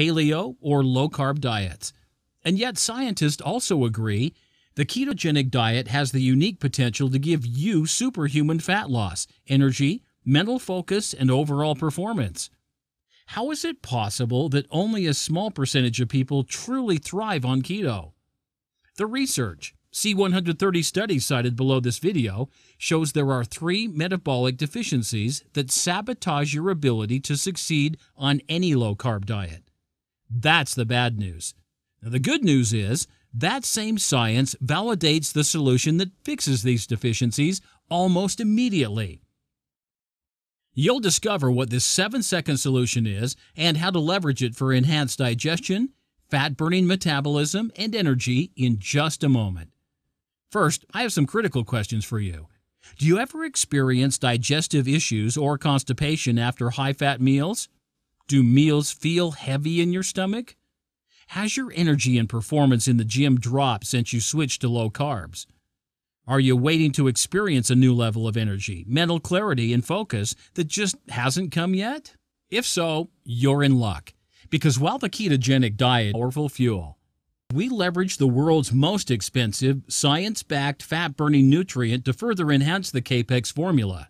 paleo, or low carb diets. And yet, scientists also agree the ketogenic diet has the unique potential to give you superhuman fat loss, energy, mental focus, and overall performance. How is it possible that only a small percentage of people truly thrive on keto? The research, see 130 studies cited below this video, shows there are three metabolic deficiencies that sabotage your ability to succeed on any low carb diet. That's the bad news. Now, the good news is that same science validates the solution that fixes these deficiencies almost immediately. You'll discover what this 7 second solution is and how to leverage it for enhanced digestion, fat burning metabolism, and energy in just a moment. First, I have some critical questions for you. Do you ever experience digestive issues or constipation after high fat meals? Do meals feel heavy in your stomach? Has your energy and performance in the gym dropped since you switched to low carbs? Are you waiting to experience a new level of energy, mental clarity, and focus that just hasn't come yet? If so, you're in luck. Because while the ketogenic diet is powerful fuel, we leverage the world's most expensive, science backed fat burning nutrient to further enhance the CAPEX formula.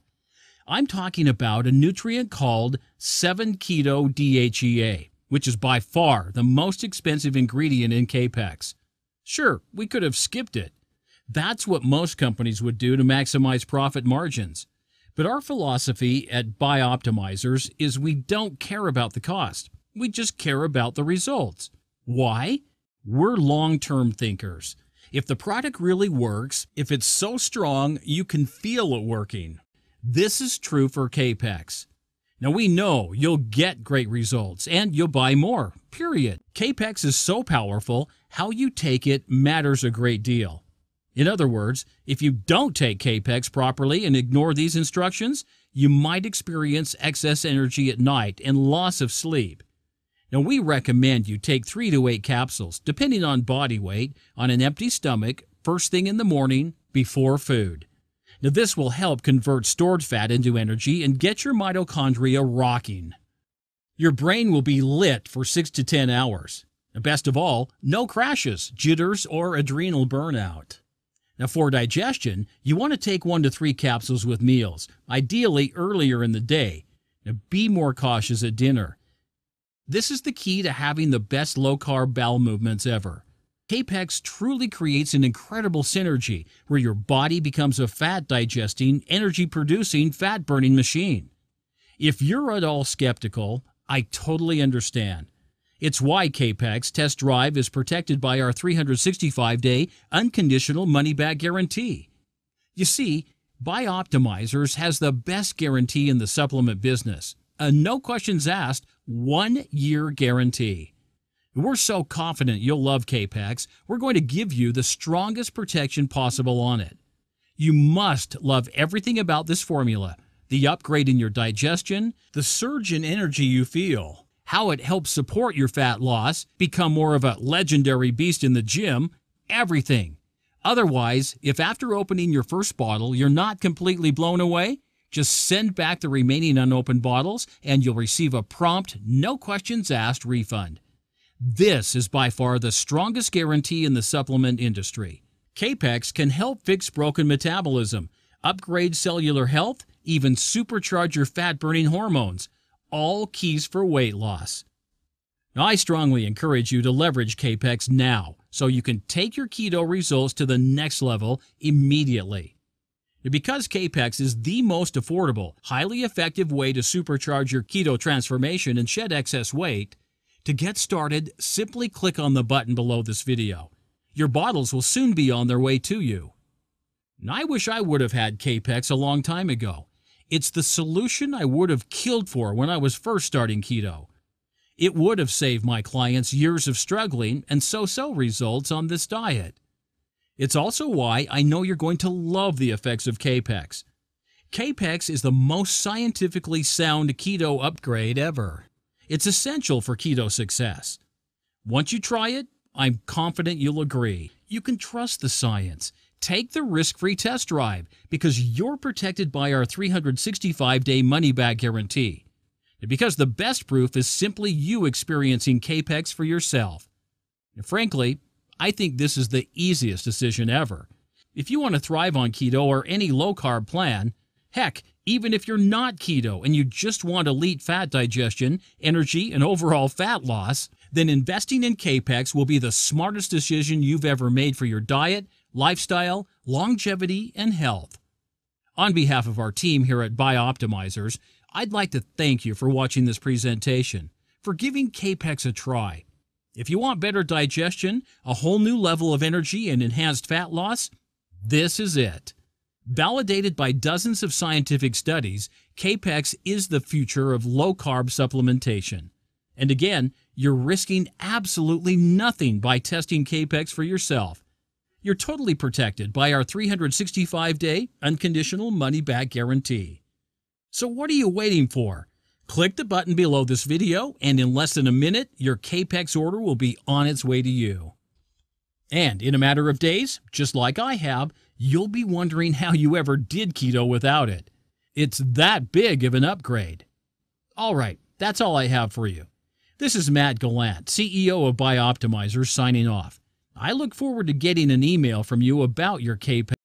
I'm talking about a nutrient called 7-keto DHEA, which is by far the most expensive ingredient in CAPEX. Sure, we could have skipped it. That's what most companies would do to maximize profit margins. But our philosophy at Bioptimizers is we don't care about the cost. We just care about the results. Why? We're long-term thinkers. If the product really works, if it's so strong you can feel it working, this is true for CAPEX. Now we know you'll get great results and you'll buy more, period. CAPEX is so powerful, how you take it matters a great deal. In other words, if you don't take CAPEX properly and ignore these instructions, you might experience excess energy at night and loss of sleep. Now, we recommend you take three to eight capsules, depending on body weight, on an empty stomach, first thing in the morning, before food. Now, this will help convert stored fat into energy and get your mitochondria rocking. Your brain will be lit for 6 to 10 hours. And best of all, no crashes, jitters, or adrenal burnout. Now, for digestion, you want to take one to three capsules with meals, ideally earlier in the day. Now, be more cautious at dinner. This is the key to having the best low carb bowel movements ever. Capex truly creates an incredible synergy where your body becomes a fat digesting, energy producing, fat burning machine. If you're at all skeptical, I totally understand. It's why Capex Test Drive is protected by our 365 day unconditional money back guarantee. You see, Buy Optimizers has the best guarantee in the supplement business a no questions asked one year guarantee. We're so confident you'll love Capex, we're going to give you the strongest protection possible on it. You must love everything about this formula the upgrade in your digestion, the surge in energy you feel, how it helps support your fat loss, become more of a legendary beast in the gym, everything. Otherwise, if after opening your first bottle you're not completely blown away, just send back the remaining unopened bottles and you'll receive a prompt, no questions asked refund. This is by far the strongest guarantee in the supplement industry. CAPEX can help fix broken metabolism, upgrade cellular health, even supercharge your fat burning hormones, all keys for weight loss. Now, I strongly encourage you to leverage CAPEX now so you can take your keto results to the next level immediately. Because CAPEX is the most affordable, highly effective way to supercharge your keto transformation and shed excess weight, to get started, simply click on the button below this video. Your bottles will soon be on their way to you. I wish I would have had Capex a long time ago. It's the solution I would have killed for when I was first starting keto. It would have saved my clients years of struggling and so-so results on this diet. It's also why I know you're going to love the effects of Capex. Capex is the most scientifically sound keto upgrade ever. It's essential for keto success. Once you try it, I'm confident you'll agree. You can trust the science. Take the risk free test drive because you're protected by our 365 day money back guarantee. Because the best proof is simply you experiencing CAPEX for yourself. And frankly, I think this is the easiest decision ever. If you want to thrive on keto or any low carb plan, heck, even if you're not keto and you just want elite fat digestion, energy, and overall fat loss, then investing in CAPEX will be the smartest decision you've ever made for your diet, lifestyle, longevity, and health. On behalf of our team here at Bioptimizers, I'd like to thank you for watching this presentation, for giving CAPEX a try. If you want better digestion, a whole new level of energy, and enhanced fat loss, this is it. Validated by dozens of scientific studies, CAPEX is the future of low carb supplementation. And again, you're risking absolutely nothing by testing CAPEX for yourself. You're totally protected by our 365 day unconditional money back guarantee. So, what are you waiting for? Click the button below this video, and in less than a minute, your CAPEX order will be on its way to you. And in a matter of days, just like I have, you'll be wondering how you ever did keto without it. It's that big of an upgrade. All right, that's all I have for you. This is Matt Gallant, CEO of Bioptimizer, signing off. I look forward to getting an email from you about your KPI.